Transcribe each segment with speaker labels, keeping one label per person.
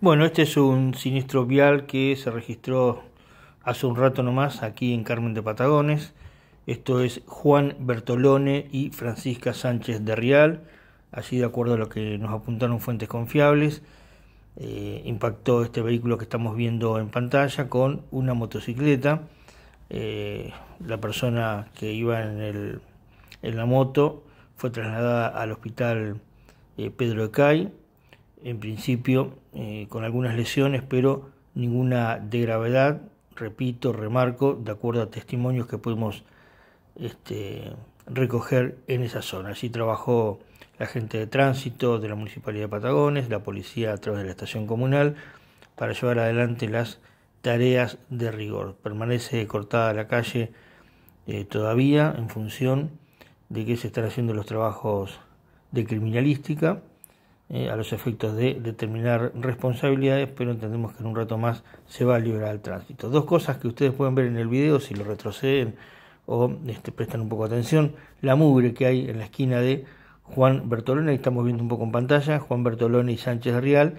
Speaker 1: Bueno, este es un siniestro vial que se registró hace un rato nomás aquí en Carmen de Patagones. Esto es Juan Bertolone y Francisca Sánchez de Rial. Así de acuerdo a lo que nos apuntaron fuentes confiables, eh, impactó este vehículo que estamos viendo en pantalla con una motocicleta. Eh, la persona que iba en, la moto fue trasladada al hospital eh, Pedro Pedro Cay en principio eh, con algunas lesiones, pero ninguna de gravedad, repito, remarco, de acuerdo a testimonios que pudimos este, recoger en esa zona. Allí trabajó la gente de tránsito de la Municipalidad de Patagones, la policía a través de la estación comunal, para llevar adelante las tareas de rigor. Permanece cortada la calle eh, todavía en función de que se están haciendo los trabajos de criminalística eh, a los efectos de determinar responsabilidades, pero entendemos que en un rato más se va a liberar el tránsito. Dos cosas que ustedes pueden ver en el video si lo retroceden o este, prestan un poco atención, la mugre que hay en la esquina de Juan Bertolone, ahí estamos viendo un poco en pantalla, Juan Bertolone y Sánchez Real,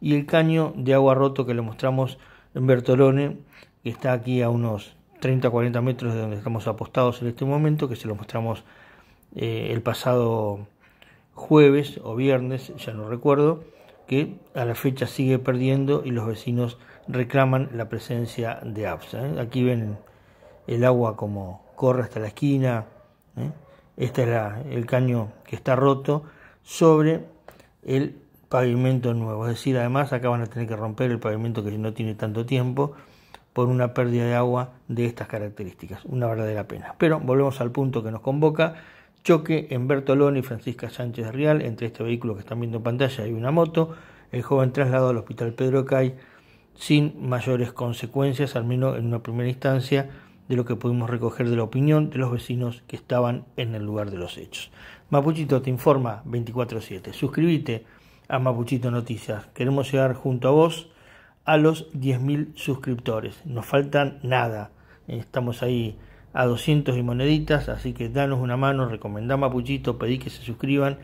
Speaker 1: y el caño de agua roto que le mostramos en Bertolone, que está aquí a unos 30-40 metros de donde estamos apostados en este momento, que se lo mostramos eh, el pasado jueves o viernes, ya no recuerdo, que a la fecha sigue perdiendo y los vecinos reclaman la presencia de APSA. ¿eh? Aquí ven el agua como corre hasta la esquina, ¿eh? este es el caño que está roto sobre el pavimento nuevo, es decir, además acaban van a tener que romper el pavimento que no tiene tanto tiempo por una pérdida de agua de estas características, una verdadera pena. Pero volvemos al punto que nos convoca, Choque en Bertolón y Francisca Sánchez Real, entre este vehículo que están viendo en pantalla hay una moto. El joven trasladado al hospital Pedro Cay sin mayores consecuencias, al menos en una primera instancia, de lo que pudimos recoger de la opinión de los vecinos que estaban en el lugar de los hechos. Mapuchito te informa 24-7. Suscríbete a Mapuchito Noticias. Queremos llegar junto a vos a los 10.000 suscriptores. Nos faltan nada. Estamos ahí a 200 y moneditas, así que danos una mano, recomendá Mapuchito, pedí que se suscriban.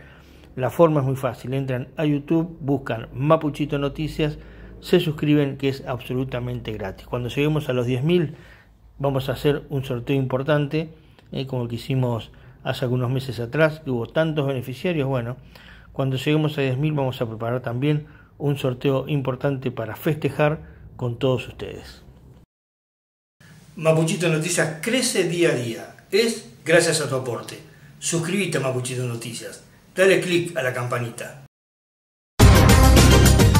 Speaker 1: La forma es muy fácil, entran a YouTube, buscan Mapuchito Noticias, se suscriben que es absolutamente gratis. Cuando lleguemos a los 10.000 vamos a hacer un sorteo importante, eh, como el que hicimos hace algunos meses atrás, que hubo tantos beneficiarios. Bueno, cuando lleguemos a 10.000 vamos a preparar también un sorteo importante para festejar con todos ustedes. Mapuchito Noticias crece día a día. Es gracias a tu aporte. Suscríbete a Mapuchito Noticias. Dale click a la campanita.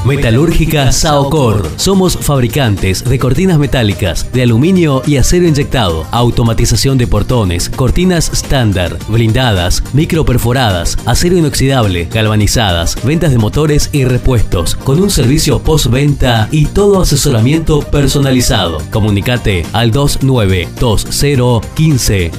Speaker 2: Metalúrgica Saocor. Somos fabricantes de cortinas metálicas, de aluminio y acero inyectado, automatización de portones, cortinas estándar, blindadas, microperforadas, acero inoxidable, galvanizadas, ventas de motores y repuestos, con un servicio postventa y todo asesoramiento personalizado. Comunicate al 292015308027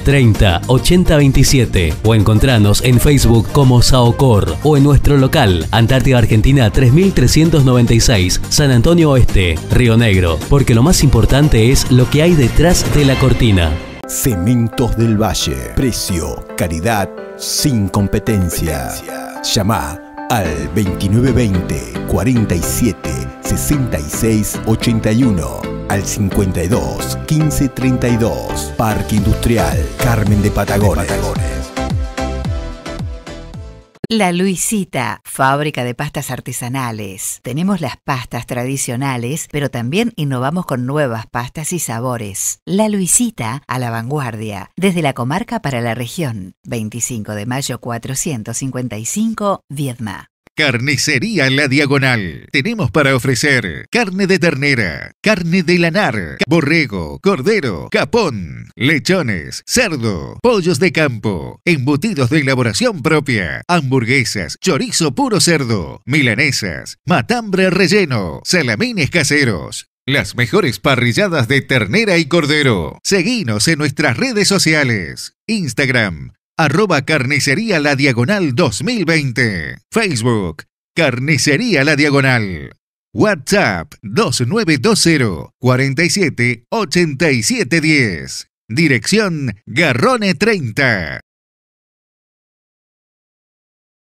Speaker 2: 30 o encontranos en Facebook como Saocor o en nuestro local, Antártida Argentina 3300 296 San Antonio Oeste, Río Negro, porque lo más importante es lo que hay detrás de la cortina.
Speaker 3: Cementos del Valle, precio, calidad, sin competencia. Llama al 2920 47 66 81 al 52 15 32 Parque Industrial Carmen de De Patagones.
Speaker 2: La Luisita, fábrica de pastas artesanales. Tenemos las pastas tradicionales, pero también innovamos con nuevas pastas y sabores. La Luisita, a la vanguardia, desde la comarca para la región. 25 de mayo 455, Viedma.
Speaker 3: Carnicería La Diagonal. Tenemos para ofrecer carne de ternera, carne de lanar, borrego, cordero, capón, lechones, cerdo, pollos de campo, embutidos de elaboración propia, hamburguesas, chorizo puro cerdo, milanesas, matambre relleno, salamines caseros. Las mejores parrilladas de ternera y cordero. Seguinos en nuestras redes sociales. Instagram, arroba carnicería la diagonal 2020. Facebook, carnicería la diagonal. WhatsApp 2920 47
Speaker 1: Dirección Garrone 30.